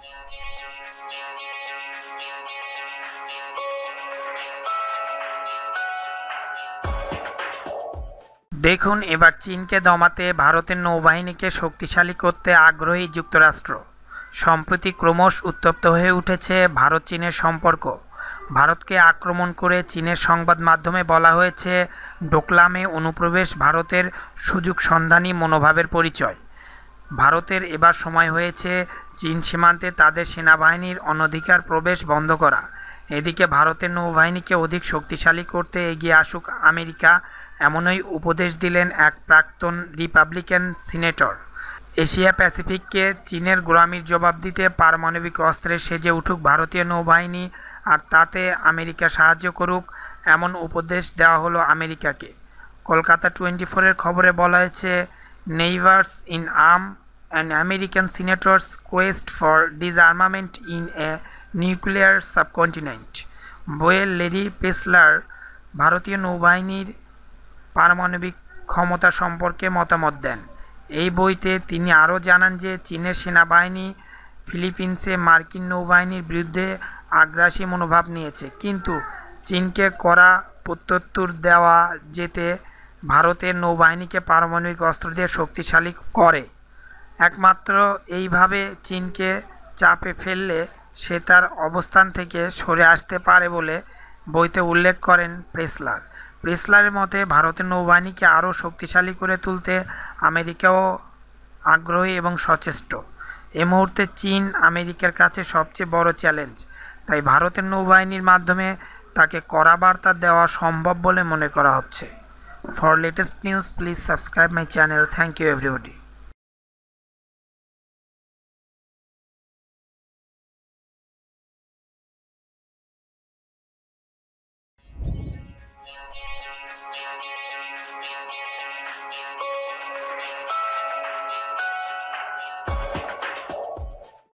দেখুন এবার চীনকে দমাতে ভারতের নৌবাহিনীকে শক্তিশালী করতে আগ্রহী যুক্তরাষ্ট্র সম্প্রতি ক্রমশ উত্তপ্ত হয়ে উঠেছে ভারত চীনের সম্পর্ক ভারতকে আক্রমণ করে চীনের সংবাদ মাধ্যমে বলা হয়েছে ডোকলামে অনুপ্রবেশ ভারতের সুযোগ সন্ধানী মনোভাবের পরিচয় ভারতের এবার সময় হয়েছে চীন সীমান্তে তাদের সেনাবাহিনীর অনধিকার প্রবেশ বন্ধ করা এদিকে ভারতের নৌবাহিনীকে অধিক শক্তিশালী করতে এগিয়ে আসুক আমেরিকা এমনই উপদেশ দিলেন এক প্রাক্তন রিপাবলিকান সিনেটর এশিয়া প্যাসিফিককে চীনের গোলামির জবাব দিতে পারমাণবিক অস্ত্রে সেজে উঠুক ভারতীয় নৌবাহিনী আর তাতে আমেরিকা সাহায্য করুক এমন উপদেশ দেওয়া হলো আমেরিকাকে কলকাতা টোয়েন্টি ফোরের খবরে বলা হয়েছে neighbors in arms and American senators' quest for disarmament in a nuclear subcontinent. বয়েল লেডি পেসলার ভারতীয় নৌবাহিনীর পারমাণবিক ক্ষমতা সম্পর্কে মতামত দেন এই বইতে তিনি আরও জানান যে চীনের সেনাবাহিনী ফিলিপিন্সে মার্কিন নৌবাহিনীর বিরুদ্ধে আগ্রাসী মনোভাব নিয়েছে কিন্তু চীনকে করা প্রত্যুত্তর দেওয়া যেতে ভারতের নৌবাহিনীকে পারমাণবিক অস্ত্র দিয়ে শক্তিশালী করে একমাত্র এইভাবে চীনকে চাপে ফেললে সে তার অবস্থান থেকে সরে আসতে পারে বলে বইতে উল্লেখ করেন প্রেসলার প্রেসলারের মতে ভারতের নৌবাহিনীকে আরও শক্তিশালী করে তুলতে আমেরিকাও আগ্রহী এবং সচেষ্ট এ মুহূর্তে চীন আমেরিকার কাছে সবচেয়ে বড় চ্যালেঞ্জ তাই ভারতের নৌবাহিনীর মাধ্যমে তাকে কড়া বার্তা দেওয়া সম্ভব বলে মনে করা হচ্ছে For latest news, please subscribe my channel. Thank you everybody. Thank you.